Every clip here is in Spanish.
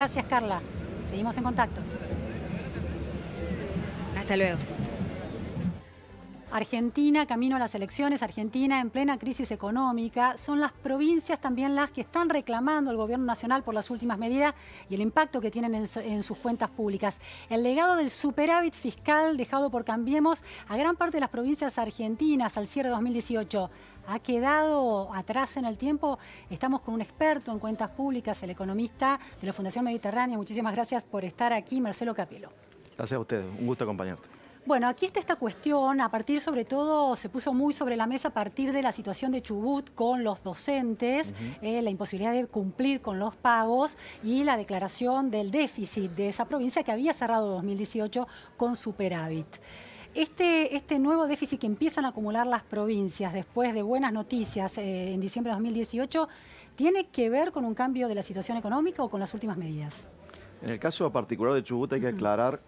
Gracias, Carla. Seguimos en contacto. Hasta luego. Argentina, camino a las elecciones, Argentina en plena crisis económica, son las provincias también las que están reclamando al gobierno nacional por las últimas medidas y el impacto que tienen en, sus cuentas públicas. El legado del superávit fiscal dejado por Cambiemos a gran parte de las provincias argentinas al cierre de 2018 ha quedado atrás en el tiempo. Estamos con un experto en cuentas públicas, el economista de la Fundación Mediterránea. Muchísimas gracias por estar aquí, Marcelo Capelo. Gracias a ustedes, un gusto acompañarte. Bueno, aquí está esta cuestión, a partir sobre todo, se puso muy sobre la mesa a partir de la situación de Chubut con los docentes, eh, la imposibilidad de cumplir con los pagos y la declaración del déficit de esa provincia que había cerrado 2018 con superávit. Este, este, nuevo déficit que empiezan a acumular las provincias después de buenas noticias eh, en diciembre de 2018, ¿tiene que ver con un cambio de la situación económica o con las últimas medidas? En el caso particular de Chubut hay que aclarar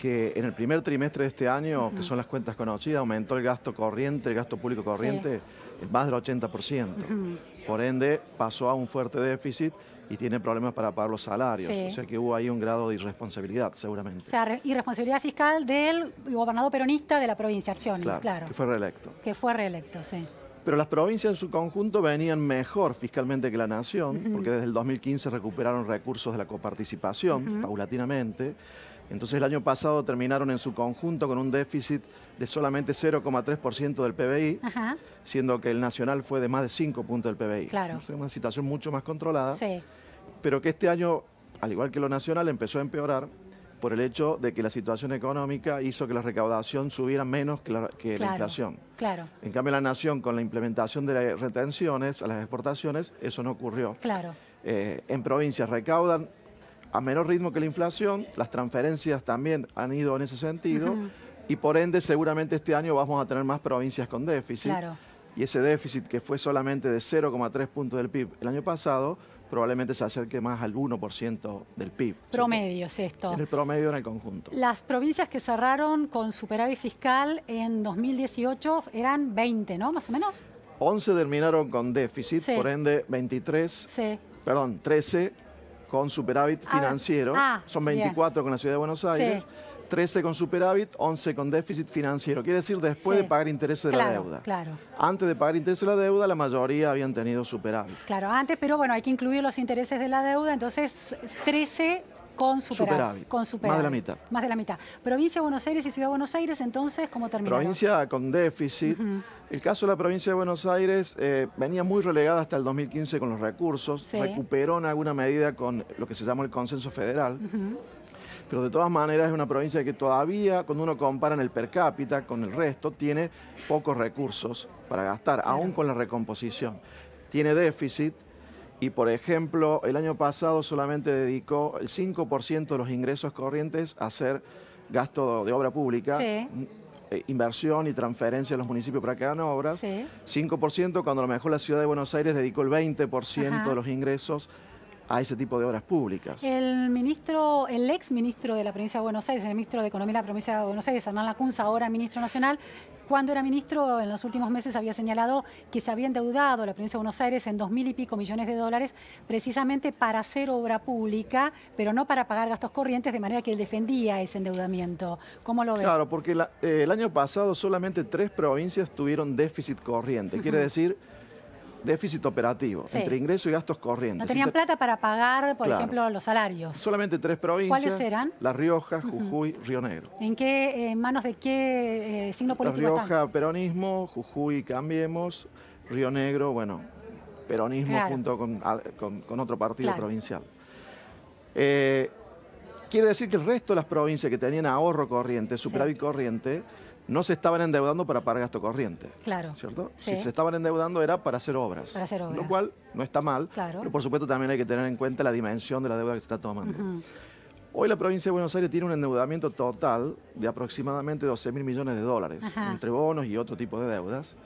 que en el primer trimestre de este año, que son las cuentas conocidas, aumentó el gasto corriente, el gasto público corriente, en más del 80%. Por ende, pasó a un fuerte déficit y tiene problemas para pagar los salarios. O sea que hubo ahí un grado de irresponsabilidad, seguramente. O sea, irresponsabilidad fiscal del gobernador peronista de la provincia, Arciones, claro, claro. Que fue reelecto. Que fue reelecto, sí. Pero las provincias en su conjunto venían mejor fiscalmente que la nación, porque desde el 2015 recuperaron recursos de la coparticipación, paulatinamente. Entonces el año pasado terminaron en su conjunto con un déficit de solamente 0,3% del PBI, siendo que el nacional fue de más de 5 puntos del PBI. Claro. Es una situación mucho más controlada, sí. pero que este año, al igual que lo nacional, empezó a empeorar por el hecho de que la situación económica hizo que la recaudación subiera menos que la, inflación. Claro. En cambio, la nación con la implementación de las retenciones a las exportaciones, eso no ocurrió. Claro. Eh, en provincias recaudan a menor ritmo que la inflación, las transferencias también han ido en ese sentido, y por ende seguramente este año vamos a tener más provincias con déficit. Claro. Y ese déficit que fue solamente de 0,3 puntos del PIB el año pasado, probablemente se acerque más al 1% del PIB. Promedio es esto. el promedio en el conjunto. Las provincias que cerraron con superávit fiscal en 2018 eran 20, ¿no? Más o menos. 11 terminaron con déficit, por ende 23, sí. perdón, 13 con superávit financiero. Ah, Son 24 con la Ciudad de Buenos Aires. 13 con superávit, 11 con déficit financiero. Quiere decir, después de pagar intereses de la deuda. Claro. Antes de pagar intereses de la deuda, la mayoría habían tenido superávit. Claro, antes, pero bueno, hay que incluir los intereses de la deuda, entonces 13 con superávit, Con Más de la mitad. Más de la mitad. Provincia de Buenos Aires y Ciudad de Buenos Aires, entonces, ¿cómo terminó? Provincia con déficit. El caso de la provincia de Buenos Aires eh, venía muy relegada hasta el 2015 con los recursos. Recuperó en alguna medida con lo que se llama el consenso federal. Pero de todas maneras es una provincia que todavía, cuando uno compara en el per cápita con el resto, tiene pocos recursos para gastar, aún con la recomposición. Tiene déficit, y por ejemplo, el año pasado solamente dedicó el 5% de los ingresos corrientes a hacer gasto de obra pública, eh, inversión y transferencia a los municipios para que hagan obras. 5% cuando a lo mejor la ciudad de Buenos Aires dedicó el 20% de los ingresos a ese tipo de obras públicas. El ministro, el ex ministro de la provincia de Buenos Aires, el ministro de Economía de la provincia de Buenos Aires, Hernán Lacunza, ahora ministro nacional, cuando era ministro en los últimos meses había señalado que se había endeudado la provincia de Buenos Aires en dos mil y pico millones de dólares precisamente para hacer obra pública, pero no para pagar gastos corrientes, de manera que él defendía ese endeudamiento. ¿Cómo lo ves? Claro, porque eh, el año pasado solamente tres provincias tuvieron déficit corriente, quiere decir déficit operativo entre ingresos y gastos corrientes. No tenían plata para pagar, por ejemplo, los salarios. Solamente tres provincias. ¿Cuáles eran? La Rioja, Jujuy, Río Negro. ¿En qué eh, manos de qué eh, signo político? La Rioja, peronismo, Jujuy, Cambiemos, Río Negro, bueno, peronismo junto con, otro partido provincial. Eh, quiere decir que el resto de las provincias que tenían ahorro corriente, superávit corriente, no se estaban endeudando para pagar gasto corriente. Claro. ¿Cierto? Si se estaban endeudando era para hacer obras. Para hacer obras. Lo cual no está mal, claro. pero por supuesto también hay que tener en cuenta la dimensión de la deuda que se está tomando. Hoy la provincia de Buenos Aires tiene un endeudamiento total de aproximadamente 12 mil millones de dólares, entre bonos y otro tipo de deudas,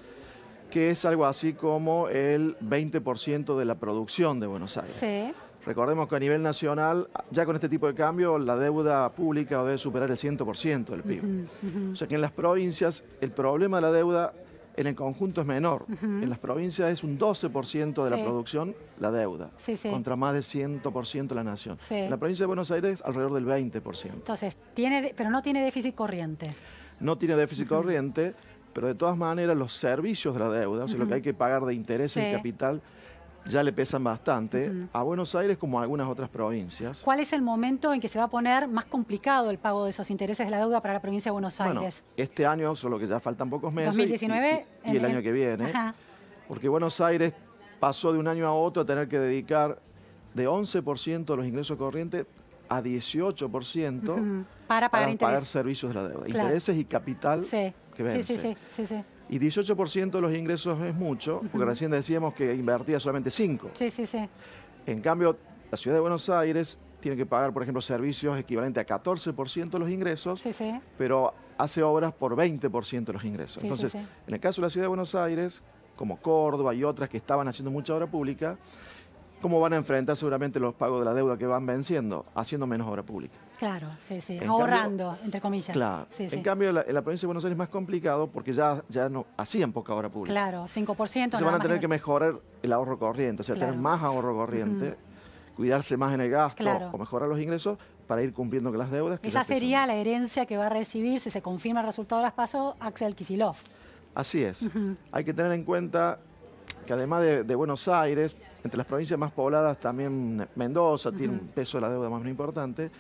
que es algo así como el 20% de la producción de Buenos Aires. Recordemos que a nivel nacional, ya con este tipo de cambio, la deuda pública debe superar el 100% del PIB. O sea que en las provincias el problema de la deuda en el conjunto es menor. En las provincias es un 12% de la producción la deuda, contra más del 100% la nación. En la provincia de Buenos Aires alrededor del 20%. Entonces, tiene, pero no tiene déficit corriente. No tiene déficit corriente, pero de todas maneras los servicios de la deuda, o sea, lo que hay que pagar de interés en capital, ya le pesan bastante, a Buenos Aires como a algunas otras provincias. ¿Cuál es el momento en que se va a poner más complicado el pago de esos intereses de la deuda para la provincia de Buenos Aires? este año, solo que ya faltan pocos meses. 2019 y, el, año que viene. Porque Buenos Aires pasó de un año a otro a tener que dedicar de 11% de los ingresos corrientes a 18% para pagar, servicios de la deuda. Intereses y capital que vence. sí, sí, sí. sí, sí. Y 18% de los ingresos es mucho, porque recién decíamos que invertía solamente 5. Sí, sí, sí. En cambio, la ciudad de Buenos Aires tiene que pagar, por ejemplo, servicios equivalentes a 14% de los ingresos, pero hace obras por 20% de los ingresos. Entonces, en el caso de la ciudad de Buenos Aires, como Córdoba y otras que estaban haciendo mucha obra pública, cómo van a enfrentar seguramente los pagos de la deuda que van venciendo, haciendo menos obra pública. Claro, sí, sí, ahorrando, entre comillas. Claro, sí, en cambio en la provincia de Buenos Aires es más complicado porque ya, ya no hacían poca obra pública. Claro, 5%. Se van a tener que mejorar el ahorro corriente, o sea, tener más ahorro corriente, cuidarse más en el gasto o mejorar los ingresos para ir cumpliendo con las deudas. Esa sería la herencia que va a recibir, si se confirma el resultado de las PASO, Axel Kisilov. Así es. Hay que tener en cuenta que además de Buenos Aires, entre las provincias más pobladas también Mendoza tiene un peso de la deuda más importante.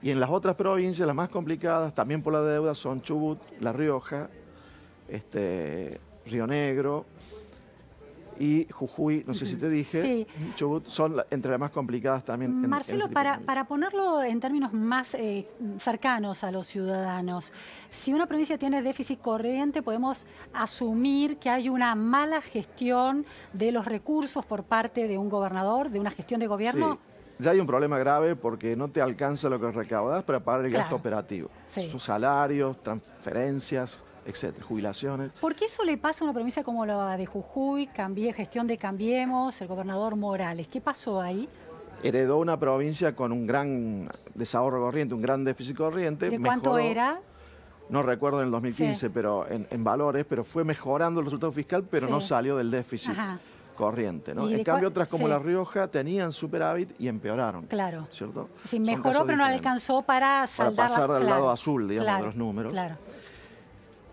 Y en las otras provincias, las más complicadas, también por la deuda, son Chubut, La Rioja, este, Río Negro, y Jujuy, no sé si te dije, son entre las más complicadas también. En, Marcelo, para, para, ponerlo en términos más eh, cercanos a los ciudadanos, si una provincia tiene déficit corriente, podemos asumir que hay una mala gestión de los recursos por parte de un gobernador, de una gestión de gobierno. Sí ya hay un problema grave porque no te alcanza lo que recaudas para pagar el gasto operativo. Sus salarios, transferencias, etcétera, jubilaciones. ¿Por qué eso le pasa a una provincia como la de Jujuy, cambié, gestión de Cambiemos, el gobernador Morales? ¿Qué pasó ahí? Heredó una provincia con un gran desahorro corriente, un gran déficit corriente. ¿De cuánto era? No recuerdo en el 2015, pero en, valores, pero fue mejorando el resultado fiscal, pero no salió del déficit. corriente. ¿no? En cambio, otras como La Rioja tenían superávit y empeoraron. Claro. ¿Cierto? Sí, mejoró, pero no alcanzó para saldar... Para pasar al lado azul, digamos, de los números. Claro.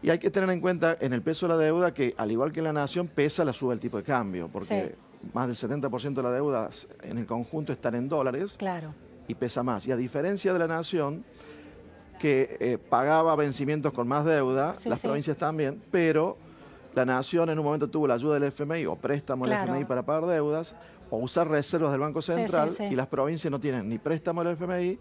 Y hay que tener en cuenta en el peso de la deuda que, al igual que la nación, pesa la suba del tipo de cambio, porque más del 70% de la deuda en el conjunto están en dólares y pesa más. Y a diferencia de la nación, que eh, pagaba vencimientos con más deuda, las provincias también, pero la nación en un momento tuvo la ayuda del FMI o préstamo del FMI para pagar deudas o usar reservas del Banco Central y las provincias no tienen ni préstamo del FMI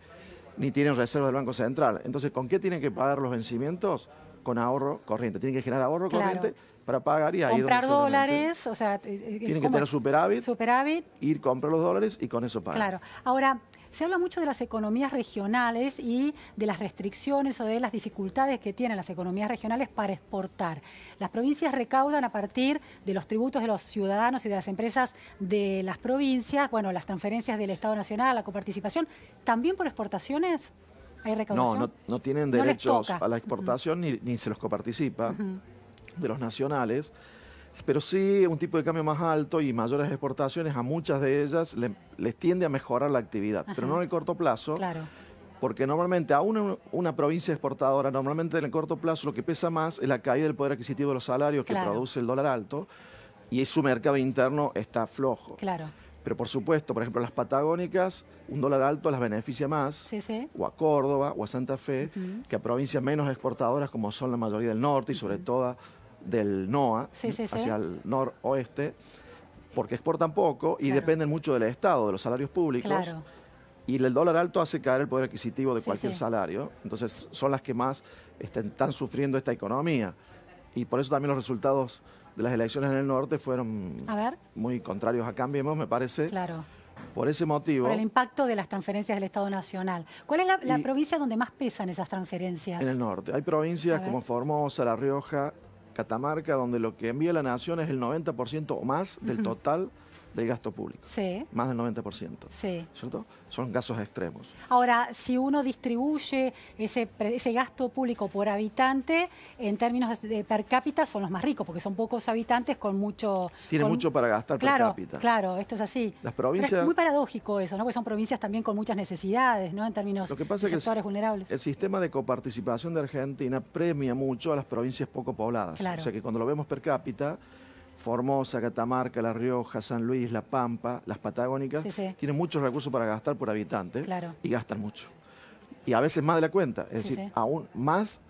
ni tienen reservas del Banco Central. Entonces, ¿con qué tienen que pagar los vencimientos? con ahorro corriente. Tienen que generar ahorro corriente para pagar y ahí Comprar dólares, o sea... Eh, eh, tienen que tener superávit. Superávit. Ir, comprar los dólares y con eso pagar. Claro. Ahora, se habla mucho de las economías regionales y de las restricciones o de las dificultades que tienen las economías regionales para exportar. Las provincias recaudan a partir de los tributos de los ciudadanos y de las empresas de las provincias, bueno, las transferencias del Estado Nacional, la coparticipación, también por exportaciones. No, no, tienen derechos a la exportación ni, se los coparticipa de los nacionales, pero sí un tipo de cambio más alto y mayores exportaciones a muchas de ellas les tiende a mejorar la actividad, pero no en el corto plazo. Claro. Porque normalmente, aún una provincia exportadora, normalmente en el corto plazo lo que pesa más es la caída del poder adquisitivo de los salarios que produce el dólar alto y su mercado interno está flojo. Claro. Pero por supuesto, por ejemplo, las patagónicas, un dólar alto las beneficia más, o a Córdoba, o a Santa Fe, que a provincias menos exportadoras como son la mayoría del norte y sobre todo del NOA, hacia el noroeste, porque exportan poco y dependen mucho del Estado, de los salarios públicos. Y el dólar alto hace caer el poder adquisitivo de cualquier salario, entonces son las que más están sufriendo esta economía. Y por eso también los resultados las elecciones en el norte fueron muy contrarios a Cambiemos, me parece. Claro. Por ese motivo... Por el impacto de las transferencias del Estado Nacional. ¿Cuál es la, provincia donde más pesan esas transferencias? En el norte. Hay provincias como Formosa, La Rioja, Catamarca, donde lo que envía la nación es el 90% o más del total del gasto público. Sí. Más del 90%. Sí. ¿Cierto? Son gastos extremos. Ahora, si uno distribuye ese, gasto público por habitante, en términos de per cápita son los más ricos, porque son pocos habitantes con mucho... Tiene mucho para gastar per cápita. Claro, esto es así. Las provincias... es muy paradójico eso, ¿no? Porque son provincias también con muchas necesidades, ¿no? En términos Lo que pasa es que el, vulnerables. El sistema de coparticipación de Argentina premia mucho a las provincias poco pobladas. O sea que cuando lo vemos per cápita Formosa, Catamarca, La Rioja, San Luis, La Pampa, las Patagónicas, tienen muchos recursos para gastar por habitante y gastan mucho. Y a veces más de la cuenta, es decir, aún más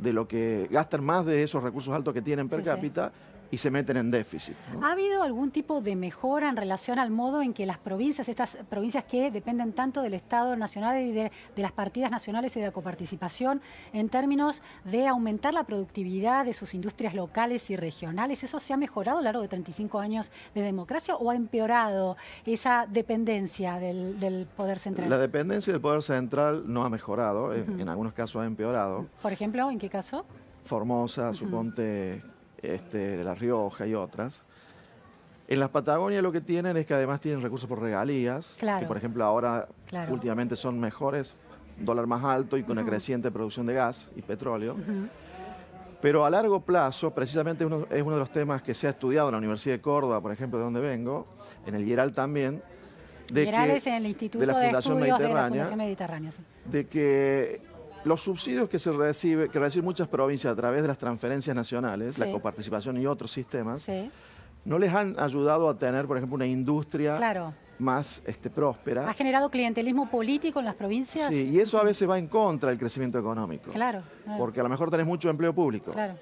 de lo que gastan más de esos recursos altos que tienen per cápita y se meten en déficit. ¿Ha habido algún tipo de mejora en relación al modo en que las provincias, estas provincias que dependen tanto del Estado Nacional y de, las partidas nacionales y de la coparticipación, en términos de aumentar la productividad de sus industrias locales y regionales? ¿Eso se ha mejorado a lo largo de 35 años de democracia o ha empeorado esa dependencia del, poder central? La dependencia del poder central no ha mejorado, eh, en, algunos casos ha empeorado. Por ejemplo, ¿en qué caso? Formosa, suponte este, La Rioja y otras. En las Patagonias lo que tienen es que además tienen recursos por regalías, que por ejemplo ahora últimamente son mejores, dólar más alto y con una creciente producción de gas y petróleo. Pero a largo plazo, precisamente es uno de los temas que se ha estudiado en la Universidad de Córdoba, por ejemplo, de donde vengo, en el IERAL también, de de la Fundación Mediterránea, de que los subsidios que se recibe, que reciben muchas provincias a través de las transferencias nacionales, la coparticipación y otros sistemas, no les han ayudado a tener, por ejemplo, una industria más este, próspera. ¿Ha generado clientelismo político en las provincias? Sí, y eso a veces va en contra del crecimiento económico. Claro. Porque a lo mejor tenés mucho empleo público. Claro.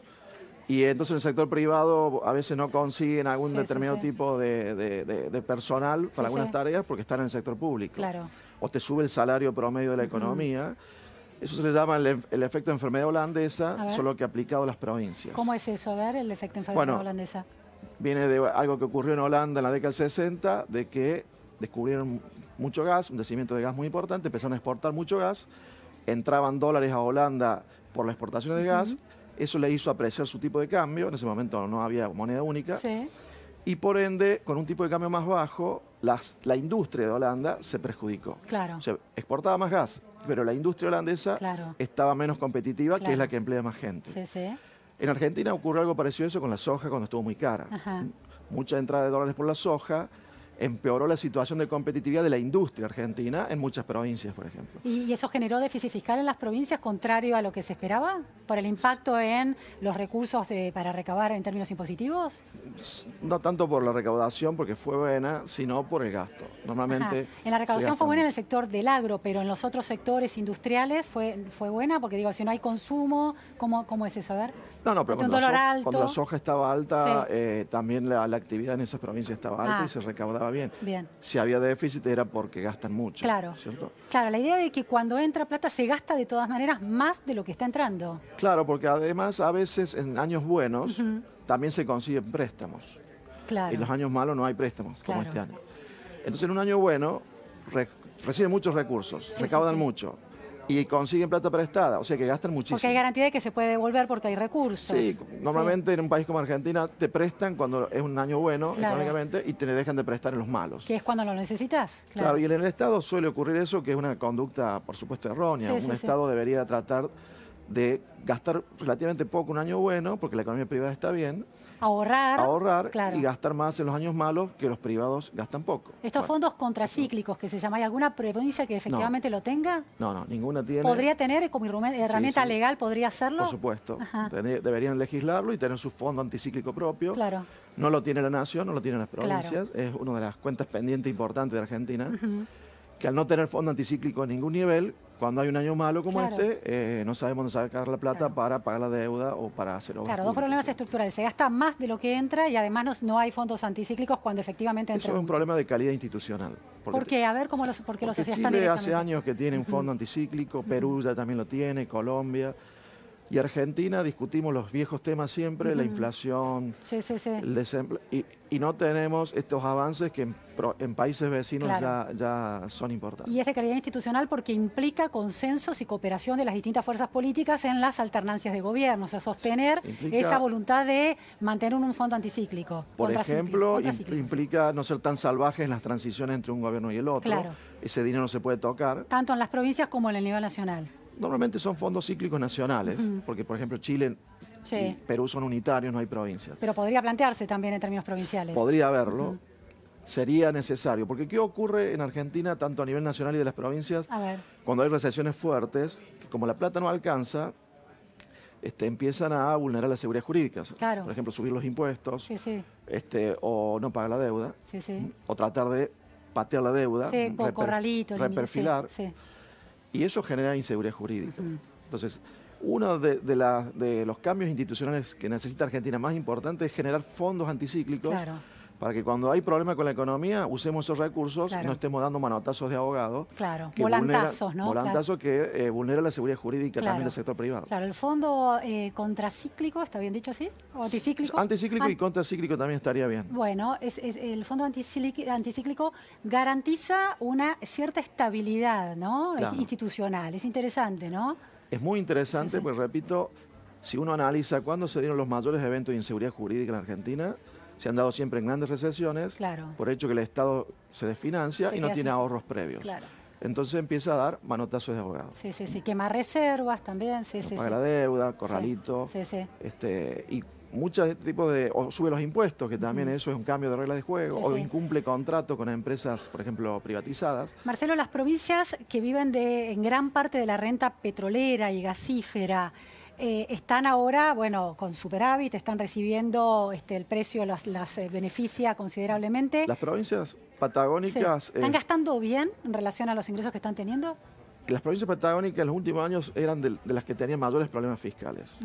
Y entonces el sector privado a veces no consiguen algún determinado tipo de, personal para algunas tareas porque están en el sector público. Claro. O te sube el salario promedio de la economía. Eso se le llama el, efecto de enfermedad holandesa, solo que aplicado a las provincias. ¿Cómo es eso? A ver, el efecto de enfermedad bueno, holandesa. Viene de algo que ocurrió en Holanda en la década del 60, de que descubrieron mucho gas, un crecimiento de gas muy importante, empezaron a exportar mucho gas, entraban dólares a Holanda por la exportación de gas, eso le hizo apreciar su tipo de cambio, en ese momento no había moneda única, y por ende, con un tipo de cambio más bajo, la industria de Holanda se perjudicó. Claro. O exportaba más gas, pero la industria holandesa estaba menos competitiva, que es la que emplea más gente. En Argentina ocurrió algo parecido a eso con la soja cuando estuvo muy cara. Mucha entrada de dólares por la soja, empeoró la situación de competitividad de la industria argentina en muchas provincias, por ejemplo. ¿Y eso generó déficit fiscal en las provincias contrario a lo que se esperaba? ¿Por el impacto en los recursos para recabar en términos impositivos? No tanto por la recaudación, porque fue buena, sino por el gasto. Normalmente... En la recaudación fue buena en el sector del agro, pero en los otros sectores industriales fue, fue buena, porque digo, si no hay consumo, ¿cómo, cómo es eso? A ver. No, no, pero cuando, la soja, estaba alta, eh, también la, actividad en esas provincias estaba alta y se recaudaba bien. Si había déficit era porque gastan mucho. Claro. Claro, la idea de que cuando entra plata se gasta de todas maneras más de lo que está entrando. Claro, porque además a veces en años buenos también se consiguen préstamos. Claro. Y en los años malos no hay préstamos, como este año. Entonces en un año bueno reciben muchos recursos, recaudan mucho y consiguen plata prestada, o sea que gastan muchísimo. Porque hay garantía de que se puede devolver porque hay recursos. Sí, normalmente en un país como Argentina te prestan cuando es un año bueno económicamente y te dejan de prestar en los malos. Que es cuando lo necesitas. Claro. y en el Estado suele ocurrir eso, que es una conducta, por supuesto, errónea. un Estado debería tratar de gastar relativamente poco un año bueno, porque la economía privada está bien, ahorrar, ahorrar y gastar más en los años malos que los privados gastan poco. Estos fondos contracíclicos que se llama, ¿hay alguna provincia que efectivamente lo tenga? No, no, ninguna tiene. ¿Podría tener como herramienta legal, podría hacerlo? Por supuesto, deberían legislarlo y tener su fondo anticíclico propio. Claro. No lo tiene la nación, no lo tienen las provincias, es una de las cuentas pendientes importantes de Argentina, que al no tener fondo anticíclico en ningún nivel, cuando hay un año malo como este, eh, no sabemos dónde sacar la plata para pagar la deuda o para hacer obras Claro, dos problemas estructurales. Se gasta más de lo que entra y además no, hay fondos anticíclicos cuando efectivamente entra. Eso es un problema de calidad institucional. Porque, ¿Por qué? A ver cómo los, porque porque Chile hace años que tiene un fondo anticíclico, Perú ya también lo tiene, Colombia. Y Argentina discutimos los viejos temas siempre, la inflación, el desempleo, y, no tenemos estos avances que en, países vecinos ya, son importantes. Y es de calidad institucional porque implica consensos y cooperación de las distintas fuerzas políticas en las alternancias de gobierno, o sea, sostener esa voluntad de mantener un fondo anticíclico. Por ejemplo, implica no ser tan salvajes en las transiciones entre un gobierno y el otro. Ese dinero no se puede tocar. Tanto en las provincias como en el nivel nacional. Normalmente son fondos cíclicos nacionales, porque por ejemplo Chile y Perú son unitarios, no hay provincias. Pero podría plantearse también en términos provinciales. Podría haberlo. Sería necesario, porque ¿qué ocurre en Argentina, tanto a nivel nacional y de las provincias? A ver. Cuando hay recesiones fuertes, como la plata no alcanza, este, empiezan a vulnerar las seguridades jurídicas. Claro. Por ejemplo, subir los impuestos, Este, o no pagar la deuda, o tratar de patear la deuda, reper corralito, reperfilar. Y eso genera inseguridad jurídica. Entonces, uno de, los cambios institucionales que necesita Argentina más importante es generar fondos anticíclicos para que cuando hay problemas con la economía usemos esos recursos y no estemos dando manotazos de abogados. Claro, volantazos, ¿no? Volantazos que vulneran eh, vulnera la seguridad jurídica también del sector privado. Claro, el fondo eh, contracíclico, ¿está bien dicho así? anticíclico? Anticíclico y contracíclico también estaría bien. Bueno, es, el fondo anticíclico garantiza una cierta estabilidad, ¿no? institucional, es interesante, ¿no? Es muy interesante, pues repito, si uno analiza cuándo se dieron los mayores eventos de inseguridad jurídica en la Argentina, se han dado siempre en grandes recesiones, por hecho que el Estado se desfinancia y no tiene ahorros previos. Entonces empieza a dar manotazos de abogado. Sí, sí, sí. quema reservas también. Sí, sí, paga la deuda, corralito. Sí, sí. Este, y muchos tipos de. O sube los impuestos, que también eso es un cambio de reglas de juego, o incumple contrato con empresas, por ejemplo, privatizadas. Marcelo, las provincias que viven de, en gran parte de la renta petrolera y gasífera. Eh, están ahora, bueno, con superávit, están recibiendo este, el precio, las, eh, beneficia considerablemente. ¿Las provincias patagónicas... ¿Están eh, gastando bien en relación a los ingresos que están teniendo? Las provincias patagónicas en los últimos años eran de, las que tenían mayores problemas fiscales.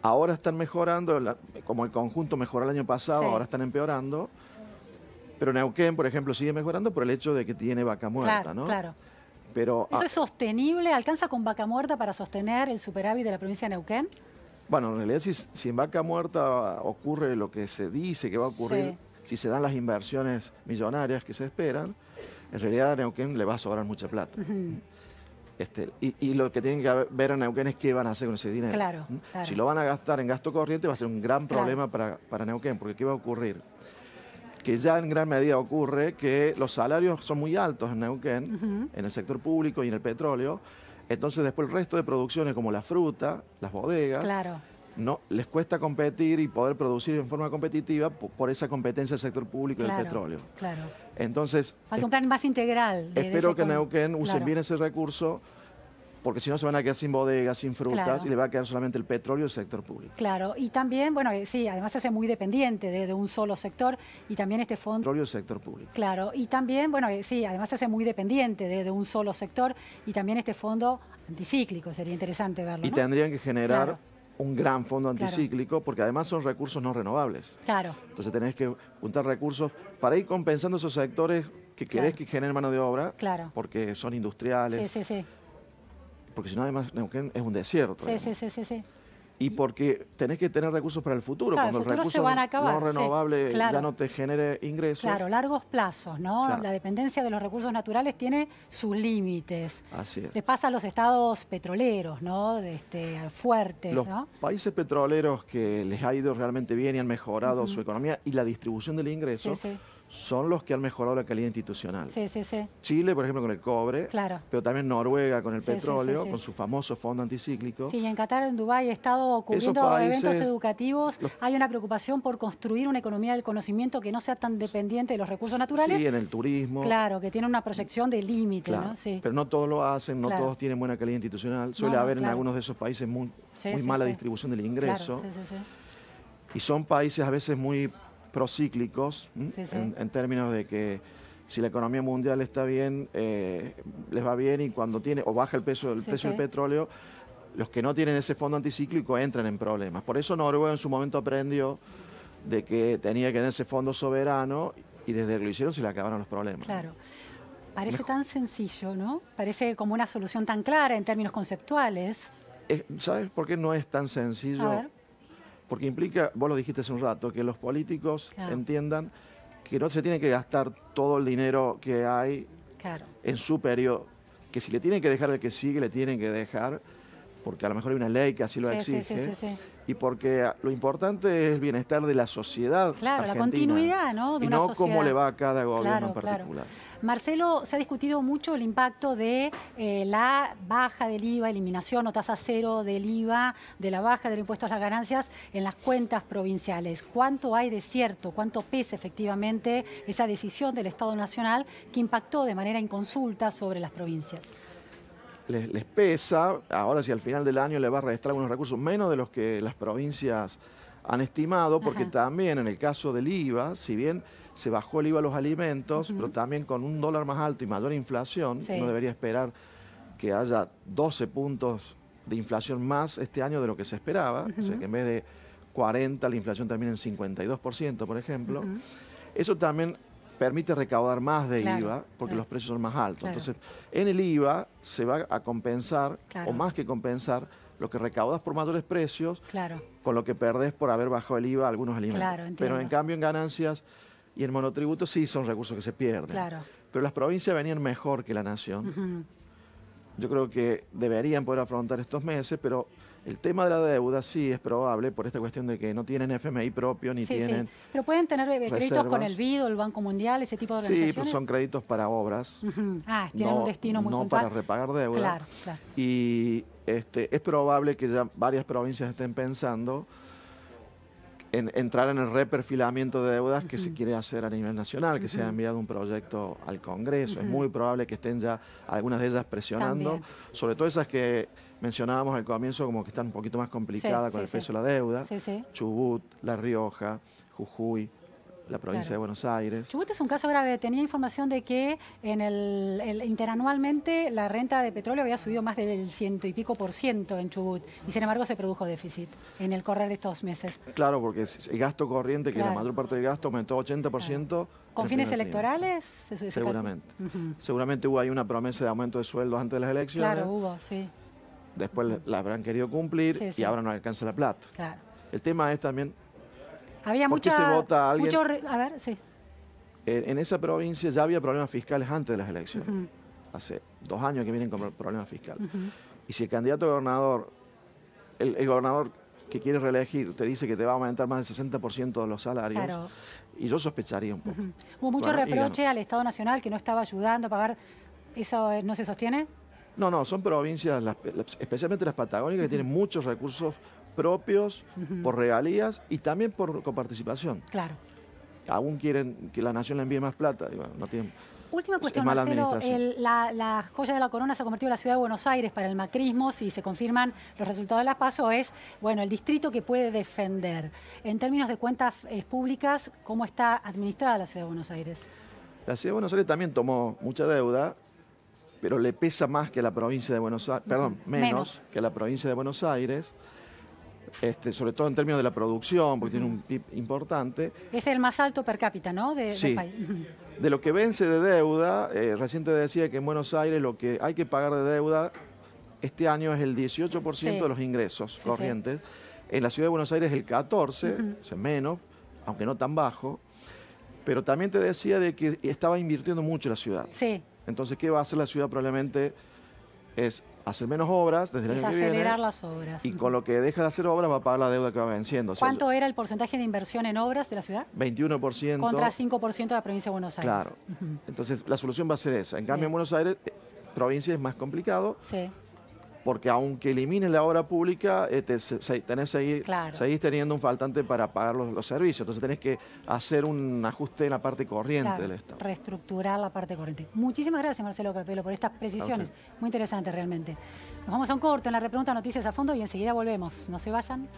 Ahora están mejorando, como el conjunto mejoró el año pasado, ahora están empeorando. Pero Neuquén, por ejemplo, sigue mejorando por el hecho de que tiene vaca muerta, ¿no? Claro. ¿Eso es sostenible? ¿Alcanza con vaca muerta para sostener el superávit de la provincia de Neuquén? Bueno, en realidad si, en vaca muerta ocurre lo que se dice que va a ocurrir, si se dan las inversiones millonarias que se esperan, en realidad a Neuquén le va a sobrar mucha plata. Este, y, lo que tienen que ver a Neuquén es qué van a hacer con ese dinero. ¿Mm? Claro, Si lo van a gastar en gasto corriente va a ser un gran problema para, para Neuquén, porque ¿qué va a ocurrir? que ya en gran medida ocurre, que los salarios son muy altos en Neuquén, en el sector público y en el petróleo. Entonces después el resto de producciones como la fruta, las bodegas, no les cuesta competir y poder producir en forma competitiva por, esa competencia del sector público y del petróleo. Claro. Entonces falta un plan más integral. espero que Neuquén use bien ese recurso porque si no se van a quedar sin bodegas, sin frutas y le va a quedar solamente el petróleo y el sector público. Claro, y también, bueno, eh, sí, además se hace muy dependiente de, un solo sector y también este fondo... Petróleo y el sector público. Claro, y también, bueno, eh, sí, además se hace muy dependiente de, un solo sector y también este fondo anticíclico, sería interesante verlo. Y tendrían que generar... un gran fondo anticíclico, porque además son recursos no renovables. Claro. Entonces tenés que juntar recursos para ir compensando esos sectores que querés que generen mano de obra, claro. porque son industriales. Sí, sí, sí porque si no, además, Neuquén es un desierto. Sí, sí, sí, sí, Y porque tenés que tener recursos para el futuro. cuando el los recursos no renovables ya no te genere ingresos. Claro, largos plazos, ¿no? La dependencia de los recursos naturales tiene sus límites. Así es. Les pasa a los estados petroleros, ¿no? Este, fuertes, los ¿no? países petroleros que les ha ido realmente bien y han mejorado su economía y la distribución del ingreso... Sí, Sí, son los que han mejorado la calidad institucional. Sí, sí, sí. Chile, por ejemplo, con el cobre, claro. pero también Noruega con el petróleo, con su famoso fondo anticíclico. Sí, y en Qatar, en Dubái, he estado cubriendo eventos educativos. Hay una preocupación por construir una economía del conocimiento que no sea tan dependiente de los recursos naturales. Sí, en el turismo. Claro, que tiene una proyección de límite, claro. Pero no todos lo hacen, no todos tienen buena calidad institucional. Suele haber en algunos de esos países muy, muy mala distribución del ingreso. Sí, sí, sí. Y son países a veces muy procíclicos En, términos de que si la economía mundial está bien, eh, les va bien y cuando tiene o baja el peso, el precio del petróleo, los que no tienen ese fondo anticíclico entran en problemas. Por eso Noruega en su momento aprendió de que tenía que tener ese fondo soberano y desde que lo hicieron se le acabaron los problemas. Claro. Parece tan sencillo, ¿no? Parece como una solución tan clara en términos conceptuales. ¿Sabes por qué no es tan sencillo? A porque implica, vos lo dijiste hace un rato, que los políticos entiendan que no se tiene que gastar todo el dinero que hay en su periodo, que si le tienen que dejar el que sigue, le tienen que dejar, porque a lo mejor hay una ley que así lo exige, sí, sí, y porque lo importante es el bienestar de la sociedad. argentina, la continuidad, ¿no? y no cómo le va a cada gobierno en particular. Marcelo, se ha discutido mucho el impacto de eh, la baja del IVA, eliminación o tasa cero del IVA, de la baja del impuesto a las ganancias en las cuentas provinciales. ¿Cuánto hay de cierto? ¿Cuánto pesa efectivamente esa decisión del Estado Nacional que impactó de manera inconsulta sobre las provincias? Les, pesa, ahora si al final del año le va a restar unos recursos menos de los que las provincias han estimado, porque también en el caso del IVA, si bien se bajó el IVA a los alimentos, pero también con un dólar más alto y mayor inflación, no uno debería esperar que haya 12 puntos de inflación más este año de lo que se esperaba, o sea que en vez de 40 la inflación también en 52%, por ejemplo. Eso también permite recaudar más de IVA porque los precios son más altos. Entonces, en el IVA se va a compensar, o más que compensar, lo que recaudas por mayores precios, con lo que perdes por haber bajado el IVA a algunos alimentos. Pero en cambio en ganancias y en monotributo sí son recursos que se pierden. Pero las provincias venían mejor que la nación. Yo creo que deberían poder afrontar estos meses, pero el tema de la deuda sí es probable por esta cuestión de que no tienen FMI propio ni tienen. Sí. Pero pueden tener créditos con el BID el Banco Mundial, ese tipo de pues organizaciones. Sí, son créditos para obras. Ah, tienen un destino muy No para repagar deuda. Claro, claro. Y este, es probable que ya varias provincias estén pensando entrar en el reperfilamiento de deudas que se quiere hacer a nivel nacional, que se ha enviado un proyecto al Congreso. Es muy probable que estén ya algunas de ellas presionando, sobre todo esas que mencionábamos al comienzo como que están un poquito más complicadas con el peso de la deuda, Chubut, La Rioja, Jujuy, la provincia de Buenos Aires. Chubut es un caso grave. Tenía información de que en el, interanualmente la renta de petróleo había subido más del ciento y pico por ciento en Chubut y sin embargo se produjo déficit en el correr de estos meses. Claro, porque el gasto corriente, que es la mayor parte del gasto, aumentó 80%. ¿Con fines electorales? Seguramente. Seguramente hubo ahí una promesa de aumento de sueldos antes de las elecciones. Claro, hubo, sí. Después la habrán querido cumplir y ahora no alcanza la plata. Claro. El tema es también había mucha, ver, sí. En, esa provincia ya había problemas fiscales antes de las elecciones. Hace dos años que vienen con problemas fiscales. Y si el candidato a gobernador, el, gobernador que quiere reelegir, te dice que te va a aumentar más del 60% de los salarios, y yo sospecharía un poco. Hubo mucho reproche al Estado Nacional que no estaba ayudando a pagar. ¿Eso eh, no se sostiene? No, no, son provincias, especialmente las patagónicas, que tienen muchos recursos propios, por regalías y también por coparticipación. Claro. Aún quieren que la nación le envíe más plata. no Última cuestión, Marcelo. la, joya de la corona se ha convertido en la ciudad de Buenos Aires para el macrismo. Si se confirman los resultados de la PASO, es bueno el distrito que puede defender. En términos de cuentas eh, públicas, ¿cómo está administrada la ciudad de Buenos Aires? La ciudad de Buenos Aires también tomó mucha deuda, pero le pesa más que la provincia de Buenos Aires, perdón, menos, que la provincia de Buenos Aires. Este, sobre todo en términos de la producción, porque tiene un PIB importante. Es el más alto per cápita, ¿no? De, De lo que vence de deuda, eh, recién decía que en Buenos Aires lo que hay que pagar de deuda este año es el 18% de los ingresos corrientes. En la ciudad de Buenos Aires el 14, o sea, menos, aunque no tan bajo. Pero también te decía de que estaba invirtiendo mucho la ciudad. Sí. Entonces, ¿qué va a hacer la ciudad? Probablemente es hacer menos obras desde el las obras. Y con lo que deja de hacer obras va a pagar la deuda que va venciendo. ¿Cuánto era el porcentaje de inversión en obras de la ciudad? 21%. Contra 5% de la provincia de Buenos Aires. Claro. Entonces, la solución va a ser esa. En cambio, en Buenos Aires, eh, provincia es más complicado. Sí porque aunque elimines la obra pública, este, tenés seguís teniendo un faltante para pagar los, servicios. Entonces tenés que hacer un ajuste en la parte corriente del Estado. Reestructurar la parte corriente. Muchísimas gracias, Marcelo Capelo, por estas precisiones. Muy interesante realmente. Nos vamos a un corte en la repregunta Noticias a Fondo y enseguida volvemos. No se vayan.